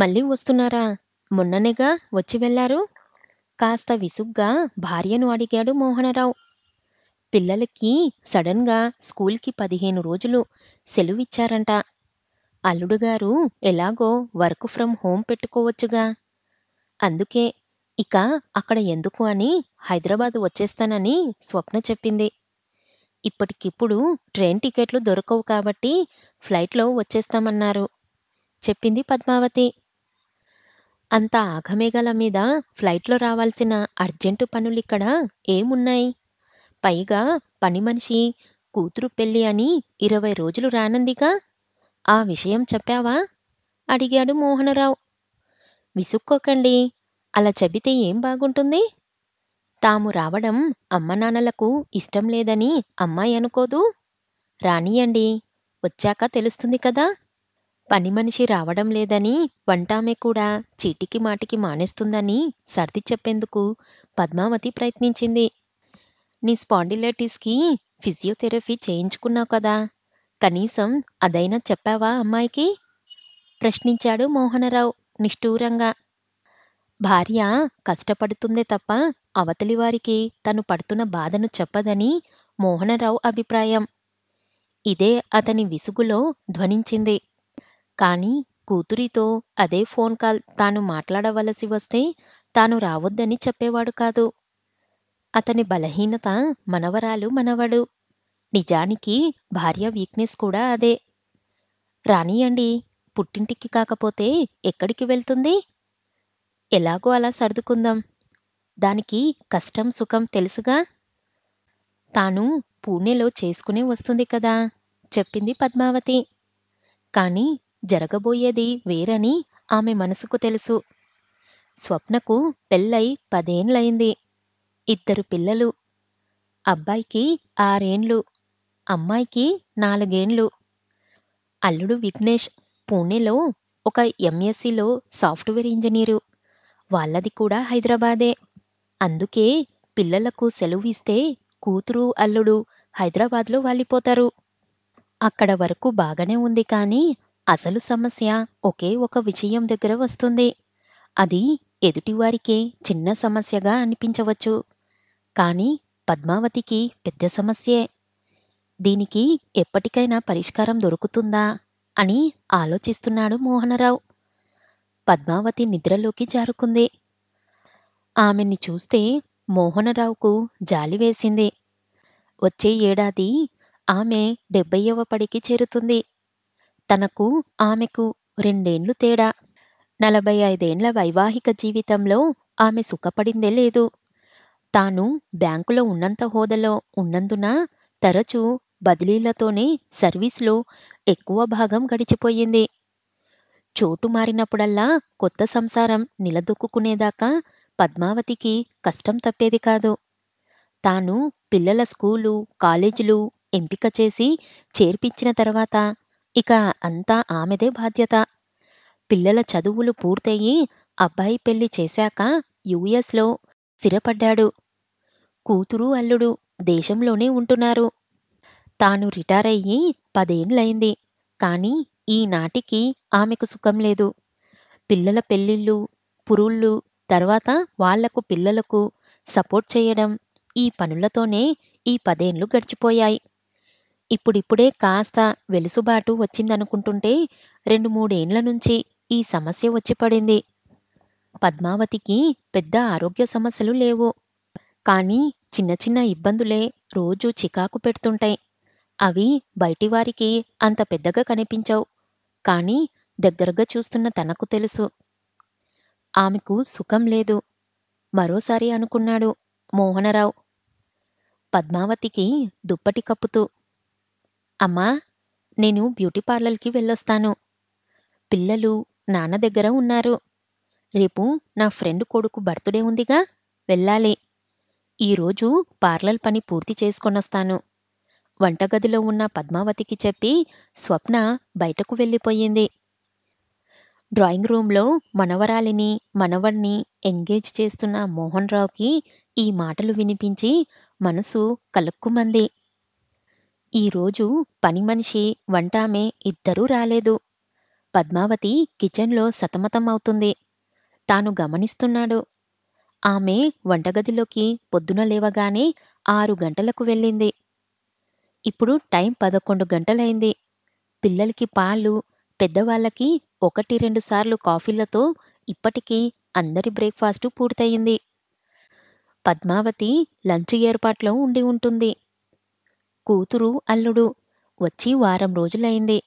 మళ్ళీ వస్తున్నారా మొన్ననేగా వచ్చి వెళ్లారు కాస్త విసుగ్గా భార్యను అడిగాడు మోహనరావు పిల్లలకి సడన్గా స్కూల్కి పదిహేను రోజులు సెలవిచ్చారంట అల్లుడుగారు ఎలాగో వర్క్ ఫ్రమ్ హోమ్ పెట్టుకోవచ్చుగా అందుకే ఇక అక్కడ ఎందుకు అని హైదరాబాద్ వచ్చేస్తానని స్వప్న చెప్పింది ఇప్పటికిప్పుడు ట్రైన్ టికెట్లు దొరకవు కాబట్టి ఫ్లైట్లో వచ్చేస్తామన్నారు చెప్పింది పద్మావతి అంత ఆఘమేఘాల మీద ఫ్లైట్లో రావాల్సిన అర్జెంటు పనులిక్కడ ఏమున్నాయి పైగా పని మనిషి కూతురు పెళ్ళి అని ఇరవై రోజులు రానందిగా ఆ విషయం చెప్పావా అడిగాడు మోహనరావు విసుక్కోకండి అలా చెబితే ఏం బాగుంటుంది తాము రావడం అమ్మనాన్నలకు ఇష్టం లేదని అమ్మాయి అనుకోదు రానియండి వచ్చాక తెలుస్తుంది కదా పని మనిషి రావడం లేదని వంటామె కూడా చీటికి మాటికి మానేస్తుందని సర్ది చెప్పేందుకు పద్మావతి ప్రయత్నించింది నీ స్పాండిలైటిస్కి ఫిజియోథెరపీ చేయించుకున్నావు కదా కనీసం అదైనా చెప్పావా అమ్మాయికి ప్రశ్నించాడు మోహనరావు నిష్ఠూరంగా భార్య కష్టపడుతుందే తప్ప అవతలి వారికి తను పడుతున్న బాధను చెప్పదని మోహనరావు అభిప్రాయం ఇదే అతని విసుగులో ధ్వనించింది కానీ కూతురితో అదే ఫోన్ కాల్ తాను మాట్లాడవలసి వస్తే తాను రావద్దని చెప్పేవాడు కాదు అతని బలహీనత మనవరాలు మనవడు నిజానికి భార్య వీక్నెస్ కూడా అదే రానియండి పుట్టింటికి కాకపోతే ఎక్కడికి వెళ్తుంది ఎలాగో అలా సర్దుకుందాం దానికి కష్టం సుఖం తెలుసుగా తాను పూణేలో చేసుకునే వస్తుంది కదా చెప్పింది పద్మావతి కానీ జరగబోయేది వేరని ఆమె మనసుకు తెలుసు స్వప్నకు పెళ్ళై పదేండ్లయింది ఇద్దరు పిల్లలు అబ్బాయికి ఆరేండ్లు అమ్మాయికి నాలుగేండ్లు అల్లుడు విఘ్నేష్ పూణేలో ఒక ఎంఎస్సిలో సాఫ్ట్వేర్ ఇంజనీరు వాళ్ళది కూడా హైదరాబాదే అందుకే పిల్లలకు సెలవు ఇస్తే కూతురు అల్లుడు హైదరాబాద్లో వాలిపోతారు అక్కడ వరకు బాగానే ఉంది కానీ అసలు సమస్య ఒకే ఒక విషయం దగ్గర వస్తుంది అది ఎదుటివారికే చిన్న సమస్యగా అనిపించవచ్చు కానీ పద్మావతికి పెద్ద సమస్యే దీనికి ఎప్పటికైనా పరిష్కారం దొరుకుతుందా అని ఆలోచిస్తున్నాడు మోహనరావు పద్మావతి నిద్రలోకి జారుకుంది ఆమెని చూస్తే మోహనరావుకు జాలి వేసింది వచ్చే ఏడాది ఆమె డెబ్బయ్యవ పడికి చేరుతుంది తనకు ఆమెకు రెండేండ్లు తేడా నలభై ఐదేండ్ల వైవాహిక జీవితంలో ఆమె సుఖపడిందే లేదు తాను బ్యాంకులో ఉన్నంత హోదలో ఉన్నందున తరచూ బదిలీలతోనే సర్వీస్లో ఎక్కువ భాగం గడిచిపోయింది చోటు మారినప్పుడల్లా కొత్త సంసారం నిలదొక్కునేదాకా పద్మావతికి కష్టం తప్పేది కాదు తాను పిల్లల స్కూలు కాలేజీలు ఎంపిక చేసి చేర్పించిన తర్వాత ఇక అంతా ఆమెదే బాధ్యత పిల్లల చదువులు పూర్తయి అబ్బాయి పెళ్లి చేశాక యుఎస్లో స్థిరపడ్డాడు కూతురు అల్లుడు దేశంలోనే ఉంటున్నారు తాను రిటైర్ అయ్యి పదేండ్లయింది కానీ ఈనాటికి ఆమెకు సుఖం లేదు పిల్లల పెళ్ళిళ్ళు పురుళ్ళు తర్వాత వాళ్లకు పిల్లలకు సపోర్ట్ చేయడం ఈ పనులతోనే ఈ పదేండ్లు గడిచిపోయాయి ఇప్పుడిప్పుడే కాస్త వెలుసుబాటు వచ్చిందనుకుంటుంటే రెండు మూడేండ్ల నుంచి ఈ సమస్య వచ్చిపడింది పద్మావతికి పెద్ద ఆరోగ్య సమస్యలు లేవు కానీ చిన్న చిన్న ఇబ్బందులే రోజు చికాకు పెడుతుంటాయి అవి బయటివారికి అంత పెద్దగా కనిపించవు కానీ దగ్గరగా చూస్తున్న తనకు తెలుసు ఆమెకు సుఖం లేదు మరోసారి అనుకున్నాడు మోహనరావు పద్మావతికి దుప్పటి కప్పుతూ అమ్మా నేను బ్యూటీ పార్లర్కి వెళ్ళొస్తాను పిల్లలు నాన్న దగ్గర ఉన్నారు రేపు నా ఫ్రెండ్ కొడుకు బర్త్డే ఉందిగా వెళ్ళాలి ఈరోజు పార్లర్ పని పూర్తి చేసుకొనొస్తాను వంటగదిలో ఉన్న పద్మావతికి చెప్పి స్వప్న బయటకు వెళ్ళిపోయింది డ్రాయింగ్ రూంలో మనవరాలిని మనవణ్ణి ఎంగేజ్ చేస్తున్న మోహన్ రావుకి ఈ మాటలు వినిపించి మనసు కలుక్కుమంది ఈరోజు పనిమనిషి వంటామే ఇద్దరూ రాలేదు పద్మావతి కిచెన్లో సతమతమవుతుంది తాను గమనిస్తున్నాడు ఆమె వంటగదిలోకి పొద్దున లేవగానే ఆరు గంటలకు వెళ్ళింది ఇప్పుడు టైం పదకొండు గంటలైంది పిల్లలకి పాలు పెద్దవాళ్ళకి ఒకటి రెండు సార్లు కాఫీలతో ఇప్పటికీ అందరి బ్రేక్ఫాస్టు పూర్తయింది పద్మావతి లంచ్ ఏర్పాట్లో ఉండి ఉంటుంది కూతురు అల్లుడు వచ్చి వారం రోజులైంది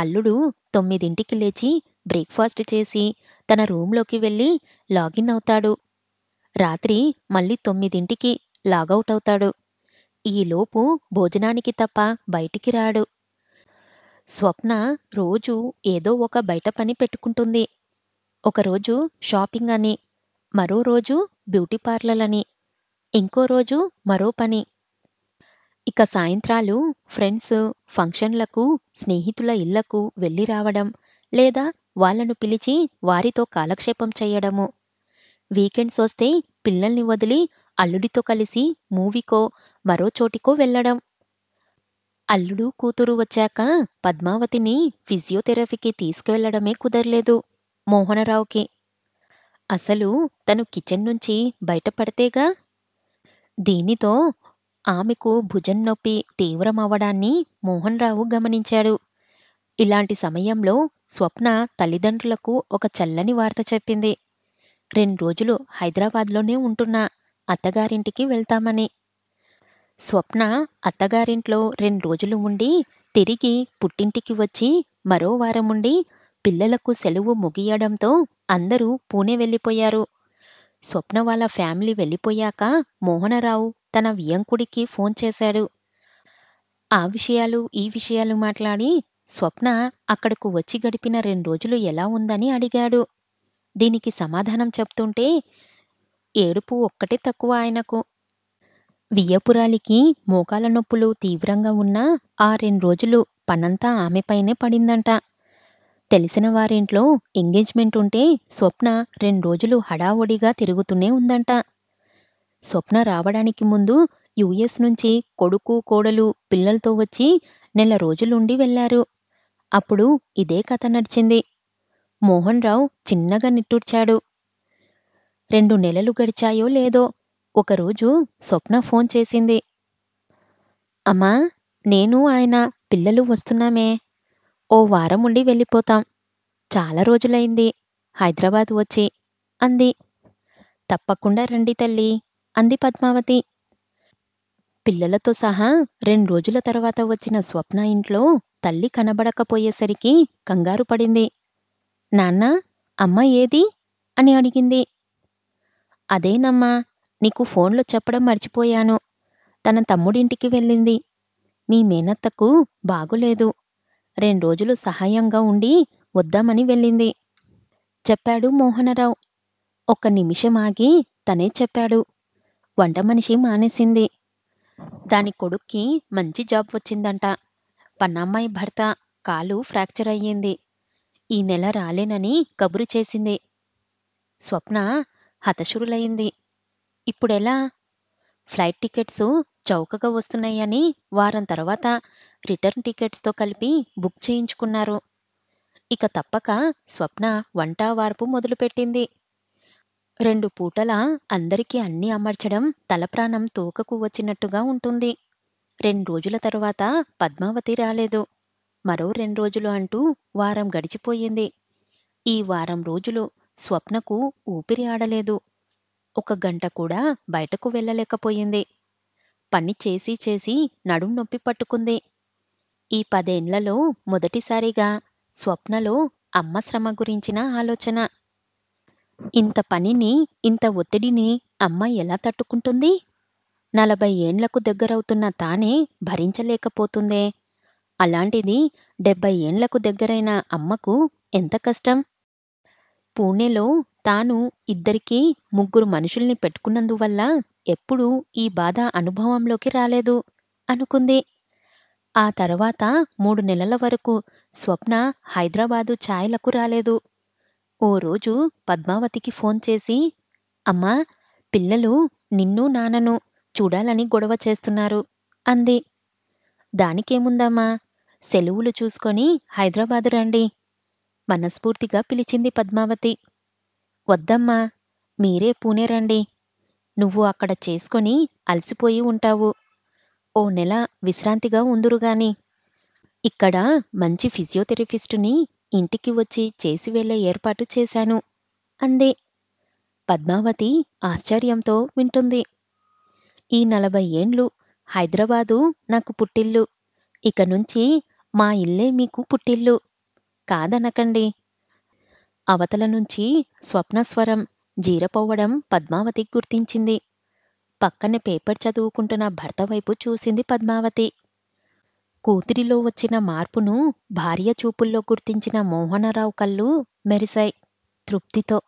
అల్లుడు తొమ్మిదింటికి లేచి బ్రేక్ఫాస్ట్ చేసి తన రూమ్లోకి వెళ్ళి లాగిన్ అవుతాడు రాత్రి మళ్ళీ తొమ్మిదింటికి లాగౌట్ అవుతాడు ఈలోపు భోజనానికి తప్ప బయటికి రాడు స్వప్న రోజు ఏదో ఒక బయట పని పెట్టుకుంటుంది ఒకరోజు షాపింగ్ అని మరో రోజు బ్యూటీ పార్లర్ అని ఇంకో రోజు మరో పని ఇక సాయంత్రాలు ఫ్రెండ్స్ ఫంక్షన్లకు స్నేహితుల ఇళ్లకు వెళ్ళి రావడం లేదా వాళ్లను పిలిచి వారితో కాలక్షేపం చేయడము వీకెండ్స్ వస్తే పిల్లల్ని వదిలి అల్లుడితో కలిసి మూవీకో మరో చోటికో వెళ్ళడం అల్లుడు కూతురు వచ్చాక పద్మావతిని ఫిజియోథెరపీకి తీసుకువెళ్లడమే కుదరలేదు మోహనరావుకి అసలు తను కిచెన్ నుంచి బయటపడితేగా దీనితో ఆమెకు భుజం నొప్పి తీవ్రమవడాన్ని మోహన్రావు గమనించాడు ఇలాంటి సమయంలో స్వప్న తల్లిదండ్రులకు ఒక చల్లని వార్త చెప్పింది రెండు రోజులు హైదరాబాద్లోనే ఉంటున్నా అత్తగారింటికి వెళ్తామని స్వప్న అత్తగారింట్లో రెండు రోజులు ఉండి తిరిగి పుట్టింటికి వచ్చి మరో వారం ఉండి పిల్లలకు సెలవు ముగియడంతో అందరూ పూణె వెళ్ళిపోయారు స్వప్న వాళ్ళ ఫ్యామిలీ వెళ్ళిపోయాక మోహనరావు తన వియంకుడికి ఫోన్ చేశాడు ఆ విషయాలు ఈ విషయాలు మాట్లాడి స్వప్న అక్కడకు వచ్చి గడిపిన రెండు రోజులు ఎలా ఉందని అడిగాడు దీనికి సమాధానం చెప్తుంటే ఏడుపు ఒక్కటే తక్కువ ఆయనకు వియ్యపురాలికి మోకాల నొప్పులు తీవ్రంగా ఉన్నా ఆ రెండు రోజులు పనంతా ఆమెపైనే పడిందంట తెలిసిన వారింట్లో ఎంగేజ్మెంట్ ఉంటే స్వప్న రెండు రోజులు హడావుడిగా తిరుగుతూనే ఉందంట స్వప్న రావడానికి ముందు యుఎస్ నుంచి కొడుకు కోడలు పిల్లలతో వచ్చి నెల రోజులుండి వెళ్లారు అప్పుడు ఇదే కథ నడిచింది మోహన్ రావు చిన్నగా నిట్టూర్చాడు రెండు నెలలు గడిచాయో లేదో ఒకరోజు స్వప్న ఫోన్ చేసింది అమ్మా నేను ఆయన పిల్లలు వస్తున్నామే ఓ వారం ఉండి వెళ్ళిపోతాం చాలా రోజులైంది హైదరాబాద్ వచ్చి అంది తప్పకుండా రండి తల్లి అంది పద్మావతి పిల్లలతో సహా రెండు రోజుల తర్వాత వచ్చిన స్వప్న ఇంట్లో తల్లి కనబడకపోయేసరికి కంగారు పడింది నాన్న అమ్మ ఏది అని అడిగింది అదేనమ్మా నీకు ఫోన్లో చెప్పడం మర్చిపోయాను తన తమ్ముడింటికి వెళ్ళింది మీ మేనత్తకు బాగులేదు రెండు రోజులు సహాయంగా ఉండి వద్దామని వెళ్ళింది చెప్పాడు మోహనరావు ఒక్క నిమిషం ఆగి తనే చెప్పాడు వంట మనిషి మానేసింది దాని కొడుక్కి మంచి జాబ్ వచ్చిందంట పన్నమ్మాయి భర్త కాలు ఫ్రాక్చర్ అయ్యింది ఈ నెల రాలేనని కబురు చేసింది స్వప్న హతశురులయ్యింది ఇప్పుడెలా ఫ్లైట్ టికెట్స్ చౌకగా వస్తున్నాయని వారం తర్వాత రిటర్న్ టికెట్స్తో కలిపి బుక్ చేయించుకున్నారు ఇక తప్పక స్వప్న వంట వార్పు మొదలుపెట్టింది రెండు పూటలా అందరికీ అన్నీ అమర్చడం తలప్రాణం తోకకు వచ్చినట్టుగా ఉంటుంది రెండు రోజుల తరువాత పద్మావతి రాలేదు మరో రెండు రోజులు అంటూ వారం గడిచిపోయింది ఈ వారం రోజులు స్వప్నకు ఊపిరి ఆడలేదు ఒక గంట కూడా బయటకు వెళ్ళలేకపోయింది పని చేసి చేసి నడుం నొప్పి పట్టుకుంది ఈ పదేండ్లలో మొదటిసారిగా స్వప్నలో అమ్మ శ్రమ గురించిన ఆలోచన ఇంత పనిని ఇంత ఒత్తిడిని అమ్మ ఎలా తట్టుకుంటుంది నలభై ఏండ్లకు దగ్గరవుతున్న తానే భరించలేకపోతుందే అలాంటిది డెబ్బై ఏండ్లకు దగ్గరైన అమ్మకు ఎంత కష్టం పూణేలో తాను ఇద్దరికీ ముగ్గురు మనుషుల్ని పెట్టుకున్నందువల్ల ఎప్పుడూ ఈ బాధ అనుభవంలోకి రాలేదు అనుకుంది ఆ తర్వాత మూడు నెలల వరకు స్వప్న హైదరాబాదు ఛాయలకు రాలేదు ఓ రోజు పద్మావతికి ఫోన్ చేసి అమ్మా పిల్లలు నిన్ను నాన్నను చూడాలని గొడవ చేస్తున్నారు అంది దానికేముందమ్మా సెలవులు చూసుకొని హైదరాబాద్ రండి మనస్ఫూర్తిగా పిలిచింది పద్మావతి వద్దమ్మా మీరే పూణే రండి నువ్వు అక్కడ చేసుకొని అలసిపోయి ఉంటావు ఓ నెల విశ్రాంతిగా ఉందురుగాని ఇక్కడ మంచి ఫిజియోథెరపిస్టుని ఇంటికి వచ్చి చేసి వెళ్ళే ఏర్పాటు చేశాను అంది పద్మావతి ఆశ్చర్యంతో వింటుంది ఈ నలభై ఏండ్లు హైదరాబాదు నాకు పుట్టిల్లు ఇక నుంచి మా ఇల్లే మీకు పుట్టిల్లు కాదనకండి అవతల నుంచి స్వప్నస్వరం జీరపోవడం పద్మావతి గుర్తించింది పక్కన పేపర్ చదువుకుంటున్న భర్త వైపు చూసింది పద్మావతి కూతురిలో వచ్చిన మార్పును భార్య చూపుల్లో గుర్తించిన మోహనరావు కళ్ళు మెరిశాయి తృప్తితో